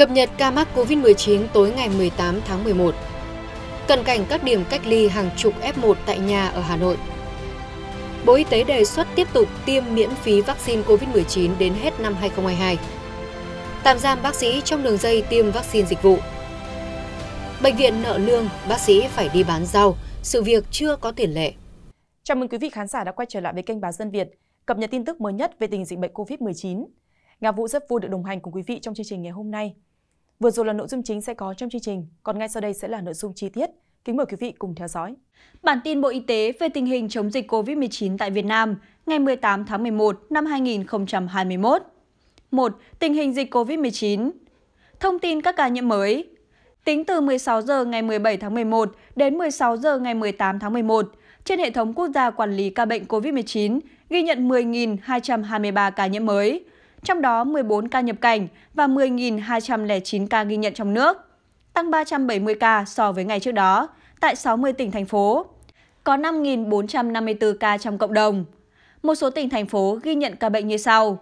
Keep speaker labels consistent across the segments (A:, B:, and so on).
A: Cập nhật ca mắc COVID-19 tối ngày 18 tháng 11. Cận cảnh các điểm cách ly hàng chục F1 tại nhà ở Hà Nội. Bộ Y tế đề xuất tiếp tục tiêm miễn phí vaccine COVID-19 đến hết năm 2022. Tạm giam bác sĩ trong đường dây tiêm vaccine dịch vụ. Bệnh viện nợ lương, bác sĩ phải đi bán rau,
B: sự việc chưa có tiền lệ. Chào mừng quý vị khán giả đã quay trở lại với kênh Báo Dân Việt, cập nhật tin tức mới nhất về tình dịch bệnh COVID-19. Nga Vũ rất vui được đồng hành cùng quý vị trong chương trình ngày hôm nay. Vừa rồi là nội dung chính sẽ có trong chương trình, còn ngay sau đây sẽ là nội dung chi tiết. Kính mời quý vị cùng theo dõi.
C: Bản tin Bộ Y tế về tình hình chống dịch COVID-19 tại Việt Nam ngày 18 tháng 11 năm 2021. 1. Tình hình dịch COVID-19 Thông tin các ca nhiễm mới Tính từ 16 giờ ngày 17 tháng 11 đến 16 giờ ngày 18 tháng 11, trên hệ thống quốc gia quản lý ca bệnh COVID-19 ghi nhận 10.223 ca nhiễm mới, trong đó 14 ca nhập cảnh và 10.209 ca ghi nhận trong nước, tăng 370 ca so với ngày trước đó tại 60 tỉnh thành phố. Có 5.454 ca trong cộng đồng. Một số tỉnh thành phố ghi nhận ca bệnh như sau: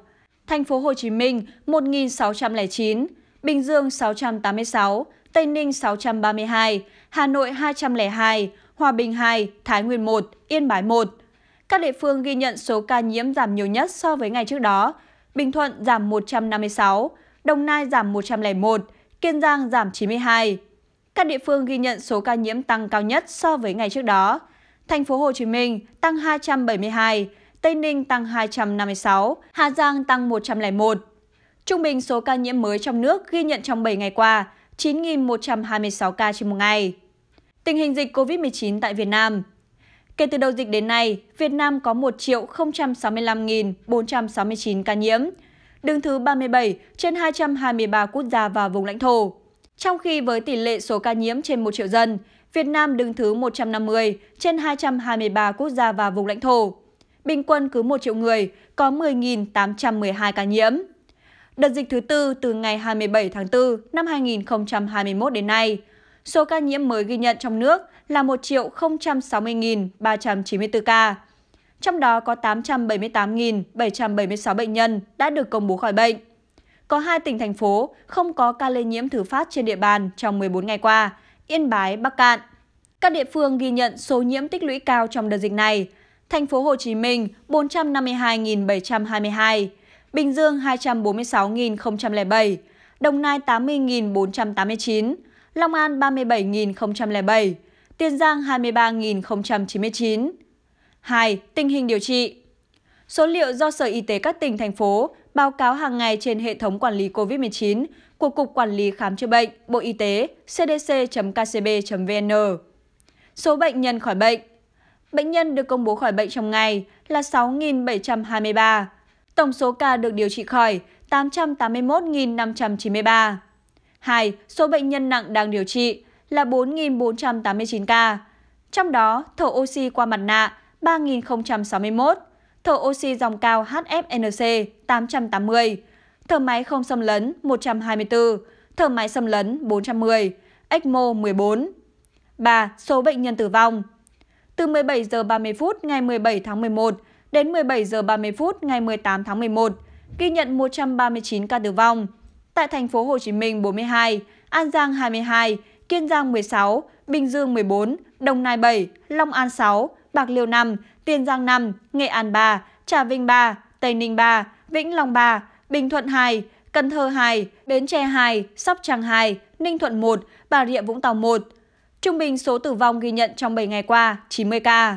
C: Thành phố Hồ Chí Minh 1.609, Bình Dương 686, Tây Ninh 632, Hà Nội 202, Hòa Bình 2, Thái Nguyên 1, Yên Bái 1. Các địa phương ghi nhận số ca nhiễm giảm nhiều nhất so với ngày trước đó Bình Thuận giảm 156, Đồng Nai giảm 101, Kiên Giang giảm 92. Các địa phương ghi nhận số ca nhiễm tăng cao nhất so với ngày trước đó. Thành phố Hồ Chí Minh tăng 272, Tây Ninh tăng 256, Hà Giang tăng 101. Trung bình số ca nhiễm mới trong nước ghi nhận trong 7 ngày qua 9.126 ca trên một ngày. Tình hình dịch COVID-19 tại Việt Nam kể từ đầu dịch đến nay, Việt Nam có 1 sáu mươi năm ca nhiễm, đứng thứ 37 trên 223 quốc gia và vùng lãnh thổ. Trong khi với tỷ lệ số ca nhiễm trên 1 triệu dân, Việt Nam đứng thứ 150 trên 223 quốc gia và vùng lãnh thổ. Bình quân cứ 1 triệu người có 10.812 ca nhiễm. Đợt dịch thứ tư từ ngày 27 tháng 4 năm 2021 đến nay, số ca nhiễm mới ghi nhận trong nước là một trăm sáu mươi ba chín mươi bốn ca. Trong đó có tám tám trăm trăm bảy bảy bảy mươi mươi sáu bệnh nhân đã được công bố khỏi bệnh. Có hai tỉnh thành phố không có ca lây nhiễm thứ phát trên địa bàn trong 14 ngày qua, Yên Bái, Bắc Cạn. Các địa phương ghi nhận số nhiễm tích lũy cao trong đợt dịch này. Thành phố Hồ Chí Minh bốn trăm trăm năm mươi hai hai bảy mươi hai, Bình Dương hai trăm bốn mươi 246 bảy, Đồng Nai tám tám mươi bốn trăm mươi chín, Long An ba mươi 37 bảy. Tiền Giang 23.099. 2. Tình hình điều trị. Số liệu do Sở Y tế các tỉnh, thành phố báo cáo hàng ngày trên hệ thống quản lý COVID-19 của Cục Quản lý Khám chữa bệnh, Bộ Y tế, cdc.kcb.vn. Số bệnh nhân khỏi bệnh. Bệnh nhân được công bố khỏi bệnh trong ngày là 6.723. Tổng số ca được điều trị khỏi 881.593. 2. Số bệnh nhân nặng đang điều trị là bốn bốn trăm tám mươi chín ca. Trong đó, thở oxy qua mặt nạ ba sáu mươi một, thở oxy dòng cao HFNC tám tám trăm mươi, thở máy không xâm lấn một trăm hai mươi bốn, thở máy xâm lấn bốn trăm mười, ECMO mười bốn. ba Số bệnh nhân tử vong Từ mười bảy giờ ba mươi phút ngày mười bảy tháng mười một đến mười bảy giờ ba mươi phút ngày mười tám tháng mười một ghi nhận một trăm ba mươi chín ca tử vong. Tại thành phố Hồ Chí Minh bốn mươi hai, An Giang hai mươi hai. Kiên Giang 16, Bình Dương 14, Đồng Nai 7, Long An 6, Bạc Liêu 5, Tiền Giang 5, Nghệ An 3, Trà Vinh 3, Tây Ninh 3, Vĩnh Long 3, Bình Thuận 2, Cần Thơ 2, Bến Tre 2, Sóc Trăng 2, Ninh Thuận 1, Bà Rịa Vũng Tàu 1. Trung bình số tử vong ghi nhận trong 7 ngày qua 90 ca.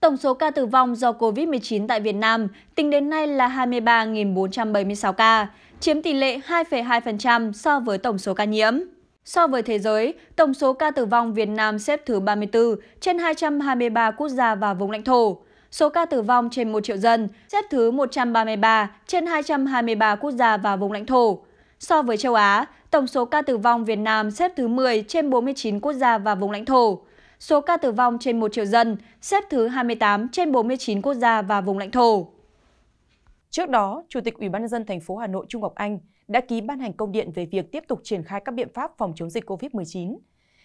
C: Tổng số ca tử vong do COVID-19 tại Việt Nam tính đến nay là 23.476 ca, chiếm tỷ lệ 2,2% so với tổng số ca nhiễm. So với thế giới, tổng số ca tử vong Việt Nam xếp thứ 34 trên 223 quốc gia và vùng lãnh thổ. Số ca tử vong trên 1 triệu dân xếp thứ 133 trên 223 quốc gia và vùng lãnh thổ. So với châu Á, tổng số ca tử vong Việt Nam xếp thứ 10 trên 49 quốc gia và vùng lãnh thổ. Số ca tử vong trên 1 triệu dân xếp thứ 28 trên 49 quốc gia và vùng lãnh thổ.
B: Trước đó, Chủ tịch Ủy ban nhân dân thành phố Hà Nội Trung Ngọc Anh đã ký ban hành công điện về việc tiếp tục triển khai các biện pháp phòng chống dịch COVID-19.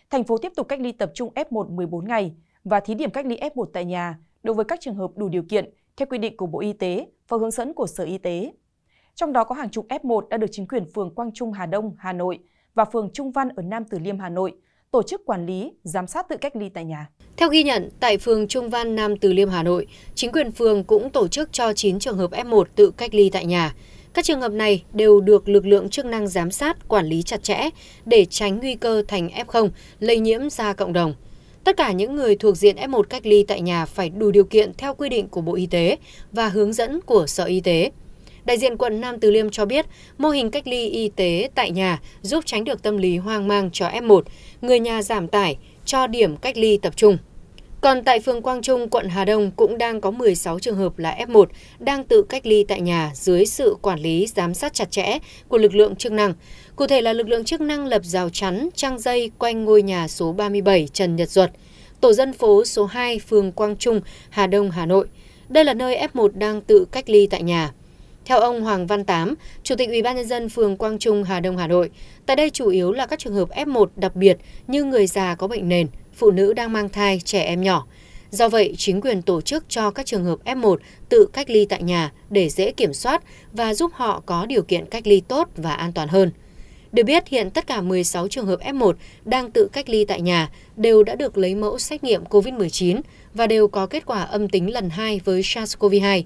B: Thành phố tiếp tục cách ly tập trung F1 14 ngày và thí điểm cách ly F1 tại nhà đối với các trường hợp đủ điều kiện theo quy định của Bộ Y tế và hướng dẫn của Sở Y tế. Trong đó có hàng chục F1 đã được chính quyền phường Quang Trung Hà Đông, Hà Nội và phường Trung Văn ở Nam Từ Liêm, Hà Nội
A: tổ chức quản lý, giám sát tự cách ly tại nhà. Theo ghi nhận, tại phường Trung Văn Nam Từ Liêm Hà Nội, chính quyền phường cũng tổ chức cho 9 trường hợp F1 tự cách ly tại nhà các trường hợp này đều được lực lượng chức năng giám sát quản lý chặt chẽ để tránh nguy cơ thành f lây nhiễm ra cộng đồng tất cả những người thuộc diện f1 cách ly tại nhà phải đủ điều kiện theo quy định của bộ y tế và hướng dẫn của sở y tế đại diện quận Nam Từ Liêm cho biết mô hình cách ly y tế tại nhà giúp tránh được tâm lý hoang mang cho F1, người nhà giảm tải, cho điểm cách ly tập trung. Còn tại phường Quang Trung, quận Hà Đông cũng đang có 16 trường hợp là F1 đang tự cách ly tại nhà dưới sự quản lý giám sát chặt chẽ của lực lượng chức năng. Cụ thể là lực lượng chức năng lập rào chắn, trang dây quanh ngôi nhà số 37 Trần Nhật Duật, tổ dân phố số 2 phường Quang Trung, Hà Đông, Hà Nội. Đây là nơi F1 đang tự cách ly tại nhà. Theo ông Hoàng Văn Tám, Chủ tịch ủy ban nhân dân phường Quang Trung, Hà Đông, Hà Nội, tại đây chủ yếu là các trường hợp F1 đặc biệt như người già có bệnh nền, phụ nữ đang mang thai trẻ em nhỏ do vậy chính quyền tổ chức cho các trường hợp f 1 tự cách ly tại nhà để dễ kiểm soát và giúp họ có điều kiện cách ly tốt và an toàn hơn được biết, hiện tất cả 16 trường hợp F1 đang tự cách ly tại nhà đều đã được lấy mẫu xét nghiệm COVID-19 và đều có kết quả âm tính lần 2 với SARS-CoV-2.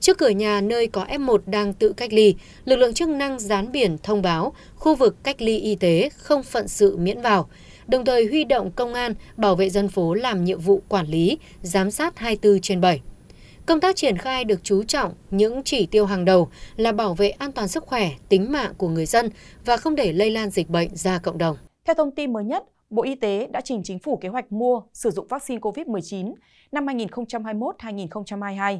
A: Trước cửa nhà nơi có F1 đang tự cách ly, lực lượng chức năng dán biển thông báo khu vực cách ly y tế không phận sự miễn vào, đồng thời huy động công an bảo vệ dân phố làm nhiệm vụ quản lý giám sát hai mươi bốn trên bảy công tác triển khai được chú trọng những chỉ tiêu hàng đầu là bảo vệ an toàn sức khỏe tính mạng của người dân và không để lây lan dịch bệnh ra cộng đồng
B: theo thông tin mới nhất Bộ Y tế đã trình chính phủ kế hoạch mua, sử dụng vaccine COVID-19 năm 2021-2022.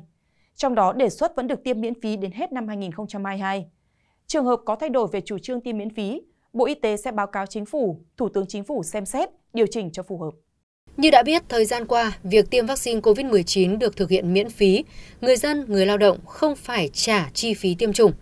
B: Trong đó đề xuất vẫn được tiêm miễn phí đến hết năm 2022. Trường hợp có thay đổi về chủ trương tiêm miễn phí Bộ Y tế sẽ
A: báo cáo chính phủ, Thủ tướng Chính phủ xem xét, điều chỉnh cho phù hợp. Như đã biết, thời gian qua, việc tiêm vaccine COVID-19 được thực hiện miễn phí. Người dân, người lao động không phải trả chi phí tiêm chủng.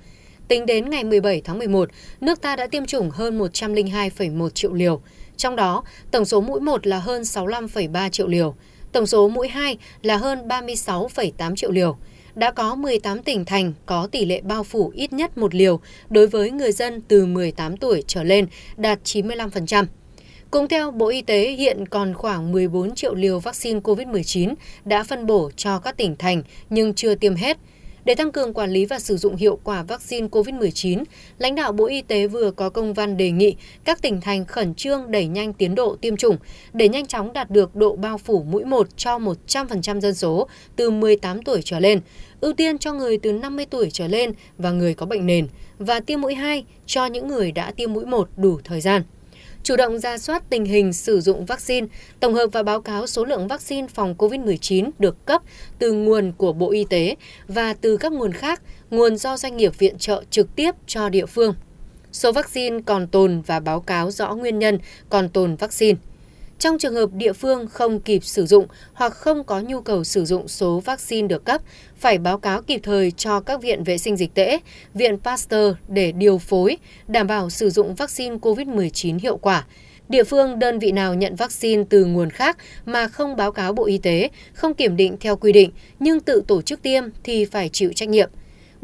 A: Tính đến ngày 17 tháng 11, nước ta đã tiêm chủng hơn 102,1 triệu liều. Trong đó, tổng số mũi 1 là hơn 65,3 triệu liều, tổng số mũi 2 là hơn 36,8 triệu liều đã có một tám tỉnh thành có tỷ lệ bao phủ ít nhất một liều đối với người dân từ một tám tuổi trở lên đạt 95%. Cũng theo Bộ Y tế, hiện còn khoảng 14 triệu liều vaccine COVID-19 đã phân bổ cho các tỉnh thành nhưng chưa tiêm hết để tăng cường quản lý và sử dụng hiệu quả vaccine covid 19 lãnh đạo bộ y tế vừa có công văn đề nghị các tỉnh thành khẩn trương đẩy nhanh tiến độ tiêm chủng để nhanh chóng đạt được độ bao phủ mũi một cho 100% dân số từ 18 tuổi trở lên ưu tiên cho người từ 50 tuổi trở lên và người có bệnh nền và tiêm mũi 2 cho những người đã tiêm mũi 1 đủ thời gian chủ động ra soát tình hình sử dụng vaccine, tổng hợp và báo cáo số lượng vaccine phòng COVID-19 được cấp từ nguồn của Bộ Y tế và từ các nguồn khác, nguồn do doanh nghiệp viện trợ trực tiếp cho địa phương. Số vaccine còn tồn và báo cáo rõ nguyên nhân còn tồn vaccine trong trường hợp địa phương không kịp sử dụng hoặc không có nhu cầu sử dụng số vaccine được cấp phải báo cáo kịp thời cho các viện vệ sinh dịch tễ viện pasteur để điều phối đảm bảo sử dụng vaccine covid 19 hiệu quả địa phương đơn vị nào nhận vaccine từ nguồn khác mà không báo cáo bộ y tế không kiểm định theo quy định nhưng tự tổ chức tiêm thì phải chịu trách nhiệm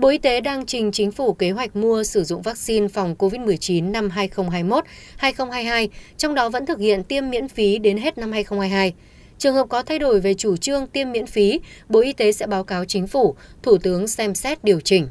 A: bộ y tế đang trình chính phủ kế hoạch mua sử dụng vaccine phòng covid 19 năm 2021-2022, trong đó vẫn thực hiện tiêm miễn phí đến hết năm 2022. Trường hợp có thay đổi về chủ trương tiêm miễn phí, Bộ Y tế sẽ báo cáo chính phủ, Thủ tướng xem xét điều chỉnh.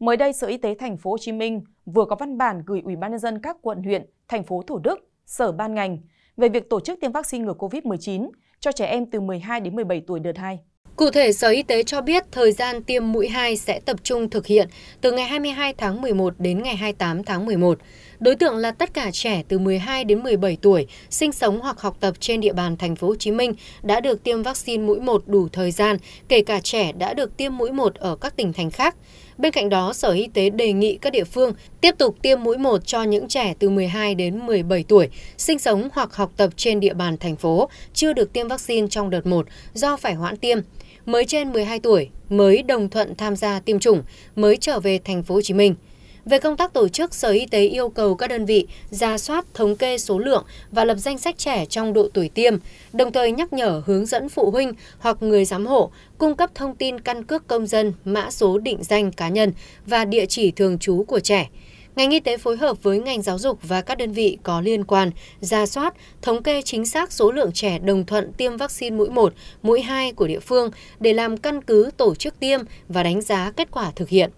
B: Mới đây, Sở Y tế thành phố Hồ Chí Minh vừa có văn bản gửi Ủy ban nhân dân các quận huyện, thành phố Thủ Đức, sở ban ngành về việc tổ chức tiêm vaccine ngừa COVID-19 cho trẻ em từ 12
A: đến 17 tuổi đợt 2 cụ thể sở y tế cho biết thời gian tiêm mũi hai sẽ tập trung thực hiện từ ngày 22 tháng 11 đến ngày 28 tháng 11. đối tượng là tất cả trẻ từ 12 đến 17 tuổi sinh sống hoặc học tập trên địa bàn Thành phố Hồ Chí Minh đã được tiêm vaccine mũi một đủ thời gian kể cả trẻ đã được tiêm mũi một ở các tỉnh thành khác Bên cạnh đó, Sở Y tế đề nghị các địa phương tiếp tục tiêm mũi 1 cho những trẻ từ 12 đến 17 tuổi, sinh sống hoặc học tập trên địa bàn thành phố, chưa được tiêm vaccine trong đợt 1 do phải hoãn tiêm mới trên 12 tuổi, mới đồng thuận tham gia tiêm chủng, mới trở về thành phố Hồ Chí Minh. Về công tác tổ chức, Sở Y tế yêu cầu các đơn vị ra soát, thống kê số lượng và lập danh sách trẻ trong độ tuổi tiêm, đồng thời nhắc nhở hướng dẫn phụ huynh hoặc người giám hộ cung cấp thông tin căn cước công dân, mã số định danh cá nhân và địa chỉ thường trú của trẻ ngành y tế phối hợp với ngành giáo dục và các đơn vị có liên quan ra soát thống kê chính xác số lượng trẻ đồng thuận tiêm vaccine mũi một mũi hai của địa phương để làm căn cứ tổ chức tiêm và đánh giá kết quả thực hiện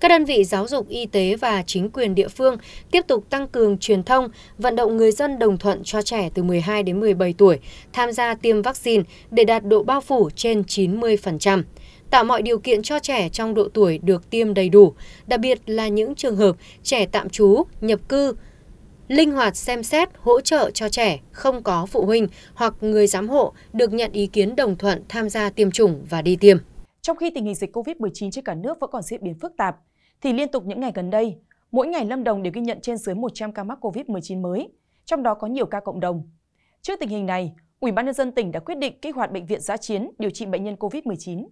A: các đơn vị giáo dục y tế và chính quyền địa phương tiếp tục tăng cường truyền thông, vận động người dân đồng thuận cho trẻ từ 12 đến 17 tuổi tham gia tiêm vaccine để đạt độ bao phủ trên 90% tạo mọi điều kiện cho trẻ trong độ tuổi được tiêm đầy đủ đặc biệt là những trường hợp trẻ tạm trú nhập cư linh hoạt xem xét hỗ trợ cho trẻ không có phụ huynh hoặc người giám hộ được nhận ý kiến đồng thuận tham gia tiêm chủng và đi tiêm. Trong khi tình hình dịch COVID-19 trên cả nước vẫn còn diễn biến
B: phức tạp, thì liên tục những ngày gần đây, mỗi ngày Lâm Đồng đều ghi nhận trên dưới 100 ca mắc COVID-19 mới, trong đó có nhiều ca cộng đồng. Trước tình hình này, Ủy ban nhân dân tỉnh đã quyết định kích hoạt bệnh viện giã chiến điều trị bệnh nhân COVID-19.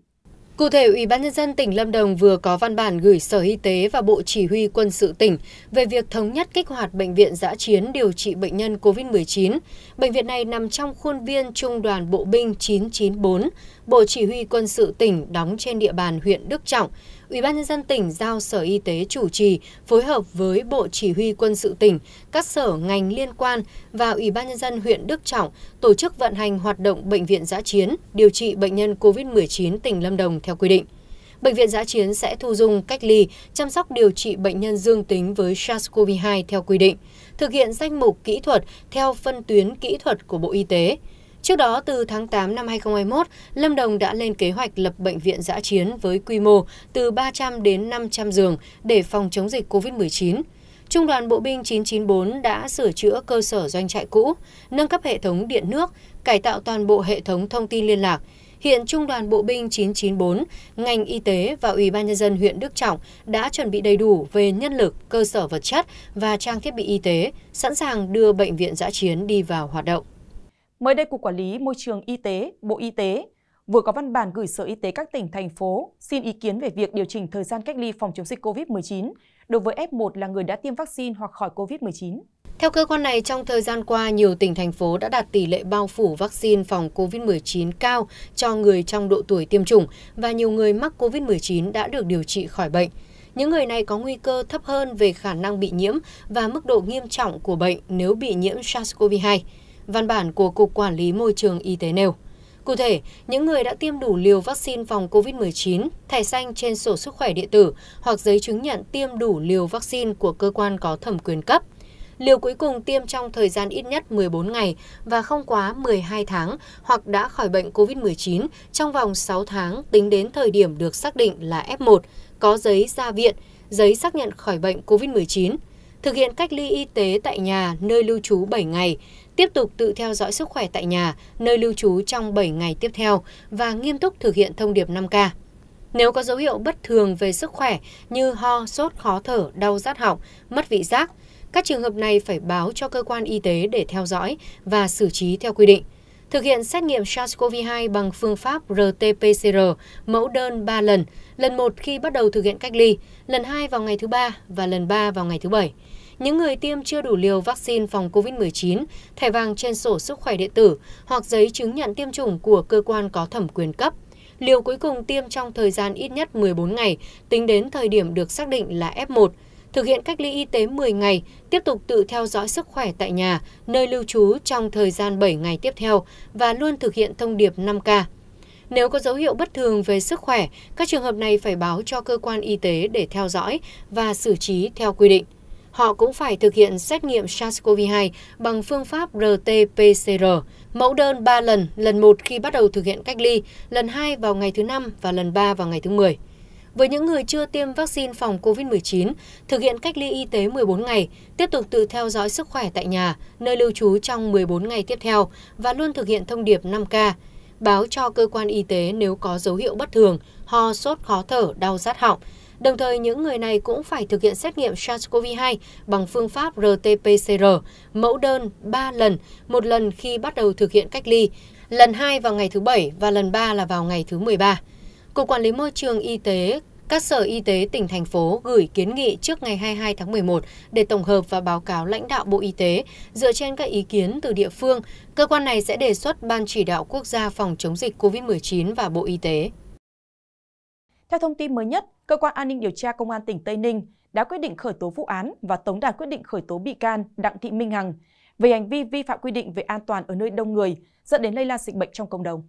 A: Cụ thể, ủy ban nhân dân tỉnh Lâm Đồng vừa có văn bản gửi Sở Y tế và Bộ Chỉ huy Quân sự tỉnh về việc thống nhất kích hoạt bệnh viện giã chiến điều trị bệnh nhân COVID-19. Bệnh viện này nằm trong khuôn viên Trung đoàn Bộ binh 994, Bộ Chỉ huy Quân sự tỉnh đóng trên địa bàn huyện Đức Trọng, Ủy ban Nhân dân tỉnh giao sở y tế chủ trì phối hợp với bộ chỉ huy quân sự tỉnh các sở ngành liên quan và Ủy ban Nhân dân huyện đức trọng tổ chức vận hành hoạt động bệnh viện giã chiến điều trị bệnh nhân covid 19 tỉnh lâm đồng theo quy định Bệnh viện giã chiến sẽ thu dung cách ly, chăm sóc điều trị bệnh nhân dương tính với SARS-CoV-2 theo quy định, thực hiện danh mục kỹ thuật theo phân tuyến kỹ thuật của Bộ Y tế, Trước đó, từ tháng 8 năm 2021, Lâm Đồng đã lên kế hoạch lập bệnh viện giã chiến với quy mô từ 300 đến 500 giường để phòng chống dịch COVID-19. Trung đoàn Bộ binh 994 đã sửa chữa cơ sở doanh trại cũ, nâng cấp hệ thống điện nước, cải tạo toàn bộ hệ thống thông tin liên lạc. Hiện Trung đoàn Bộ binh 994, ngành y tế và Ủy ban nhân dân huyện Đức Trọng đã chuẩn bị đầy đủ về nhân lực, cơ sở vật chất và trang thiết bị y tế, sẵn sàng đưa bệnh viện giã chiến đi vào hoạt động. Mới đây, Cục Quản lý Môi trường Y
B: tế, Bộ Y tế vừa có văn bản gửi Sở Y tế các tỉnh, thành phố xin ý kiến về việc điều chỉnh thời gian cách ly
A: phòng chống dịch COVID-19 đối với F1 là người đã tiêm vaccine hoặc khỏi COVID-19. Theo cơ quan này, trong thời gian qua, nhiều tỉnh, thành phố đã đạt tỷ lệ bao phủ vaccine phòng COVID-19 cao cho người trong độ tuổi tiêm chủng và nhiều người mắc COVID-19 đã được điều trị khỏi bệnh. Những người này có nguy cơ thấp hơn về khả năng bị nhiễm và mức độ nghiêm trọng của bệnh nếu bị nhiễm SARS-CoV-2 văn bản của Cục Quản lý Môi trường Y tế nêu. Cụ thể, những người đã tiêm đủ liều vaccine phòng COVID-19, thẻ xanh trên sổ sức khỏe điện tử hoặc giấy chứng nhận tiêm đủ liều vaccine của cơ quan có thẩm quyền cấp. Liều cuối cùng tiêm trong thời gian ít nhất 14 ngày và không quá 12 tháng hoặc đã khỏi bệnh COVID-19 trong vòng 6 tháng tính đến thời điểm được xác định là F1, có giấy ra viện, giấy xác nhận khỏi bệnh COVID-19, thực hiện cách ly y tế tại nhà nơi lưu trú 7 ngày, tiếp tục tự theo dõi sức khỏe tại nhà, nơi lưu trú trong 7 ngày tiếp theo và nghiêm túc thực hiện thông điệp 5K. Nếu có dấu hiệu bất thường về sức khỏe như ho, sốt, khó thở, đau rát họng, mất vị giác, các trường hợp này phải báo cho cơ quan y tế để theo dõi và xử trí theo quy định. Thực hiện xét nghiệm SARS-CoV-2 bằng phương pháp RT-PCR mẫu đơn 3 lần, lần 1 khi bắt đầu thực hiện cách ly, lần 2 vào ngày thứ 3 và lần 3 vào ngày thứ 7 những người tiêm chưa đủ liều vaccine phòng covid một chín thẻ vàng trên sổ sức khỏe điện tử hoặc giấy chứng nhận tiêm chủng của cơ quan có thẩm quyền cấp liều cuối cùng tiêm trong thời gian ít nhất 14 ngày tính đến thời điểm được xác định là F1, thực hiện cách ly y tế 10 ngày, tiếp tục tự theo dõi sức khỏe tại nhà, nơi lưu trú trong thời gian 7 ngày tiếp theo và luôn thực hiện thông điệp 5K. Nếu có dấu hiệu bất thường về sức khỏe, các trường hợp này phải báo cho cơ quan y tế để theo dõi và xử trí theo quy định họ cũng phải thực hiện xét nghiệm SARS-CoV-2 bằng phương pháp RT-PCR, mẫu đơn 3 lần, lần 1 khi bắt đầu thực hiện cách ly, lần 2 vào ngày thứ 5 và lần 3 vào ngày thứ 10. Với những người chưa tiêm vaccine phòng COVID-19, thực hiện cách ly y tế 14 ngày, tiếp tục tự theo dõi sức khỏe tại nhà, nơi lưu trú trong 14 ngày tiếp theo và luôn thực hiện thông điệp 5K. Báo cho cơ quan y tế nếu có dấu hiệu bất thường, ho, sốt, khó thở, đau rát họng, Đồng thời, những người này cũng phải thực hiện xét nghiệm SARS-CoV-2 bằng phương pháp RT-PCR, mẫu đơn 3 lần, một lần khi bắt đầu thực hiện cách ly, lần 2 vào ngày thứ Bảy và lần 3 là vào ngày thứ 13. Cục Quản lý Môi trường Y tế các sở y tế tỉnh thành phố gửi kiến nghị trước ngày 22 tháng 11 để tổng hợp và báo cáo lãnh đạo Bộ Y tế. Dựa trên các ý kiến từ địa phương, cơ quan này sẽ đề xuất Ban chỉ đạo quốc gia phòng chống dịch COVID-19 và Bộ Y tế. Theo thông tin mới nhất, cơ quan an ninh điều tra
B: công an tỉnh Tây Ninh đã quyết định khởi tố vụ án và tống đạt quyết định khởi tố bị can Đặng Thị Minh Hằng
A: về hành vi vi phạm quy định về an toàn ở nơi đông người dẫn đến lây lan dịch bệnh trong cộng đồng.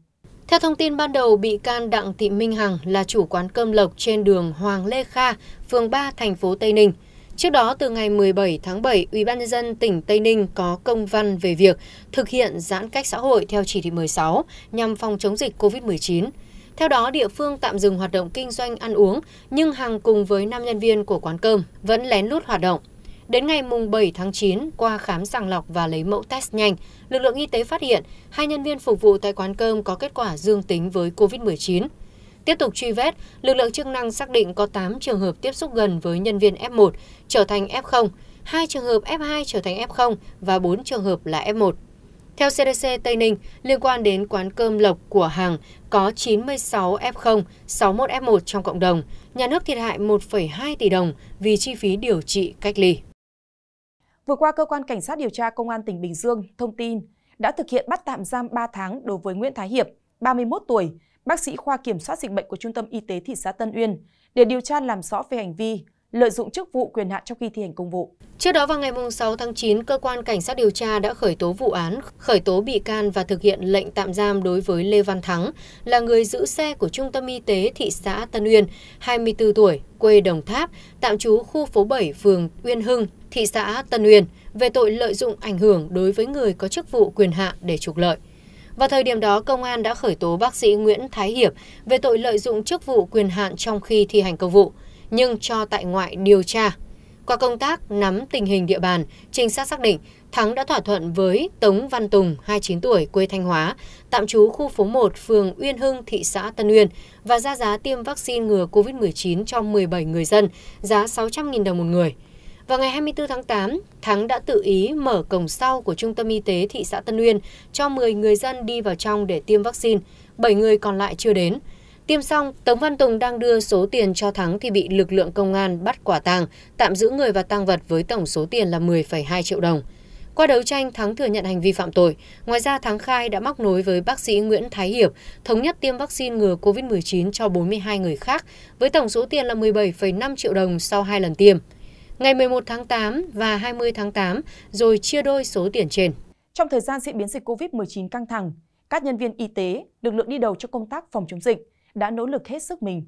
A: Theo thông tin ban đầu, bị can Đặng Thị Minh Hằng là chủ quán cơm lộc trên đường Hoàng Lê Kha, phường 3, thành phố Tây Ninh. Trước đó, từ ngày 17 tháng 7, Ủy ban Nhân dân tỉnh Tây Ninh có công văn về việc thực hiện giãn cách xã hội theo chỉ thị 16 nhằm phòng chống dịch COVID-19 theo đó địa phương tạm dừng hoạt động kinh doanh ăn uống nhưng hàng cùng với năm nhân viên của quán cơm vẫn lén lút hoạt động Đến ngày 7 tháng 9, qua khám sàng lọc và lấy mẫu test nhanh, lực lượng y tế phát hiện hai nhân viên phục vụ tại quán cơm có kết quả dương tính với COVID-19. Tiếp tục truy vết, lực lượng chức năng xác định có 8 trường hợp tiếp xúc gần với nhân viên F1 trở thành F0, 2 trường hợp F2 trở thành F0 và 4 trường hợp là F1 theo cdc tây ninh liên quan đến quán cơm lộc của hàng có chín mươi sáu f sáu mươi một f một trong cộng đồng nhà nước thiệt hại một hai tỷ đồng vì chi phí điều trị cách ly Vừa qua, Cơ quan Cảnh sát điều tra
B: Công an tỉnh Bình Dương thông tin đã thực hiện bắt tạm giam 3 tháng đối với Nguyễn Thái Hiệp, 31 tuổi, bác sĩ khoa kiểm soát dịch bệnh của Trung tâm Y tế thị xã Tân Uyên để điều tra làm rõ về hành
A: vi lợi dụng chức vụ quyền hạn trong khi thi hành công vụ. Trước đó vào ngày 6 tháng 9, cơ quan cảnh sát điều tra đã khởi tố vụ án, khởi tố bị can và thực hiện lệnh tạm giam đối với Lê Văn Thắng, là người giữ xe của Trung tâm Y tế thị xã Tân Uyên, 24 tuổi, quê Đồng Tháp, tạm trú khu phố 7, phường Uyên Hưng, thị xã Tân Uyên, về tội lợi dụng ảnh hưởng đối với người có chức vụ quyền hạn để trục lợi. Vào thời điểm đó, công an đã khởi tố bác sĩ Nguyễn Thái Hiệp về tội lợi dụng chức vụ quyền hạn trong khi thi hành công vụ nhưng cho tại ngoại điều tra. Qua công tác nắm tình hình địa bàn, trinh sát xác định Thắng đã thỏa thuận với Tống Văn Tùng, 29 tuổi, quê Thanh Hóa, tạm trú khu phố 1, phường Uyên Hưng, thị xã Tân Uyên và ra giá tiêm vaccine ngừa COVID-19 cho 17 người dân, giá 600.000 đồng một người. Vào ngày 24 tháng 8, Thắng đã tự ý mở cổng sau của Trung tâm Y tế thị xã Tân Uyên cho 10 người dân đi vào trong để tiêm vaccine, 7 người còn lại chưa đến. Tiêm xong, Tống Văn Tùng đang đưa số tiền cho Thắng thì bị lực lượng công an bắt quả tàng, tạm giữ người và tăng vật với tổng số tiền là 10,2 triệu đồng. Qua đấu tranh, Thắng thừa nhận hành vi phạm tội. Ngoài ra, Thắng khai đã móc nối với bác sĩ Nguyễn Thái Hiệp, thống nhất tiêm vaccine ngừa COVID-19 cho 42 người khác, với tổng số tiền là 17,5 triệu đồng sau hai lần tiêm. Ngày 11 tháng 8 và 20 tháng 8, rồi chia đôi số tiền trên. Trong thời gian diễn biến dịch COVID-19 căng thẳng, các nhân viên y tế, lực lượng đi
B: đầu cho công tác phòng chống dịch, đã nỗ lực hết sức mình.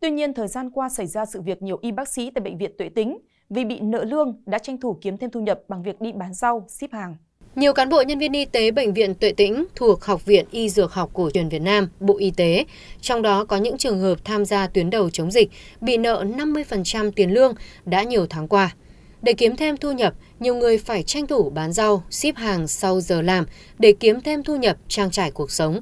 B: Tuy nhiên, thời gian qua xảy ra sự việc nhiều y bác sĩ tại bệnh viện tuệ Tĩnh vì bị nợ lương đã tranh thủ kiếm thêm thu nhập bằng việc đi bán rau, ship hàng.
A: Nhiều cán bộ nhân viên y tế Bệnh viện Tuệ Tĩnh thuộc Học viện Y Dược học cổ truyền Việt Nam, Bộ Y tế, trong đó có những trường hợp tham gia tuyến đầu chống dịch bị nợ 50% tiền lương đã nhiều tháng qua. Để kiếm thêm thu nhập, nhiều người phải tranh thủ bán rau, ship hàng sau giờ làm để kiếm thêm thu nhập trang trải cuộc sống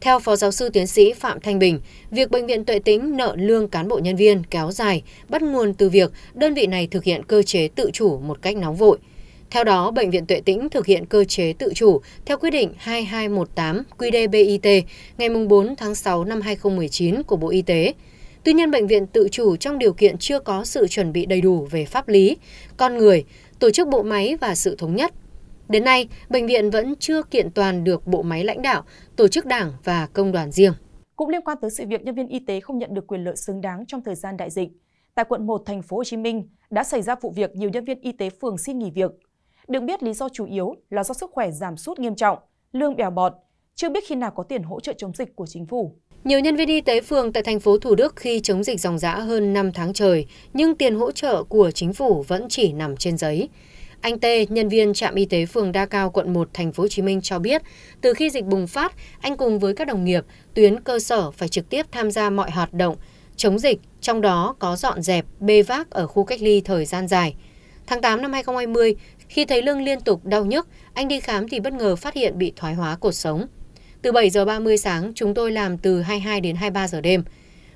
A: theo phó giáo sư tiến sĩ phạm thanh bình việc bệnh viện tuệ tĩnh nợ lương cán bộ nhân viên kéo dài bắt nguồn từ việc đơn vị này thực hiện cơ chế tự chủ một cách nóng vội theo đó, Bệnh viện Tuệ Tĩnh thực hiện cơ chế tự chủ theo quyết định 2218 QDBIT ngày 4 tháng 6 năm 2019 của Bộ Y tế. Tuy nhiên, bệnh viện tự chủ trong điều kiện chưa có sự chuẩn bị đầy đủ về pháp lý, con người, tổ chức bộ máy và sự thống nhất đến nay bệnh viện vẫn chưa kiện toàn được bộ máy lãnh đạo tổ chức đảng và công đoàn riêng
B: cũng liên quan tới sự việc nhân viên y tế không nhận được quyền lợi xứng đáng trong thời gian đại dịch tại quận 1 thành phố Hồ Chí Minh đã xảy ra vụ việc nhiều nhân viên y tế phường xin nghỉ việc được biết lý do chủ yếu là do sức khỏe giảm sút nghiêm trọng lương bèo bọt chưa biết khi nào có tiền hỗ trợ chống dịch của
A: chính phủ nhiều nhân viên y tế phường tại thành phố Thủ Đức khi chống dịch dòng dã hơn 5 tháng trời, nhưng tiền hỗ trợ của chính phủ vẫn chỉ nằm trên giấy. Anh tê nhân viên trạm y tế phường Đa Cao, quận 1, thành phố Hồ Chí Minh cho biết, từ khi dịch bùng phát, anh cùng với các đồng nghiệp, tuyến cơ sở phải trực tiếp tham gia mọi hoạt động chống dịch, trong đó có dọn dẹp, bê vác ở khu cách ly thời gian dài. Tháng 8 năm 2020, khi thấy lưng liên tục đau nhức, anh đi khám thì bất ngờ phát hiện bị thoái hóa cột sống. Từ 7 giờ 30 sáng, chúng tôi làm từ 22 đến 23 giờ đêm.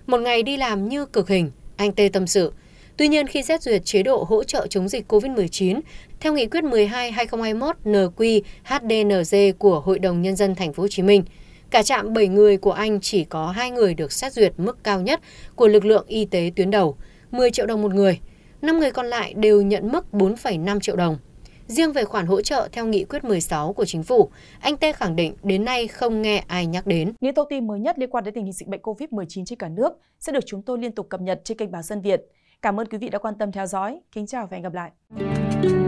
A: Một ngày đi làm như cực hình, anh Tê tâm sự – Tuy nhiên, khi xét duyệt chế độ hỗ trợ chống dịch COVID-19, theo Nghị quyết 12-2021-NQ-HDNG của Hội đồng Nhân dân Thành phố Hồ Chí Minh, cả trạm 7 người của anh chỉ có 2 người được xét duyệt mức cao nhất của lực lượng y tế tuyến đầu, 10 triệu đồng một người. 5 người còn lại đều nhận mức 4,5 triệu đồng. Riêng về khoản hỗ trợ theo nghị quyết 16 của chính phủ, anh Tê khẳng định đến nay không nghe ai nhắc đến. Những thông tin
B: mới nhất liên quan đến tình hình dịch bệnh COVID-19 trên cả nước sẽ được chúng tôi liên tục cập nhật trên kênh Báo Dân Việt. Cảm ơn quý vị đã quan tâm theo dõi. Kính chào và hẹn gặp lại.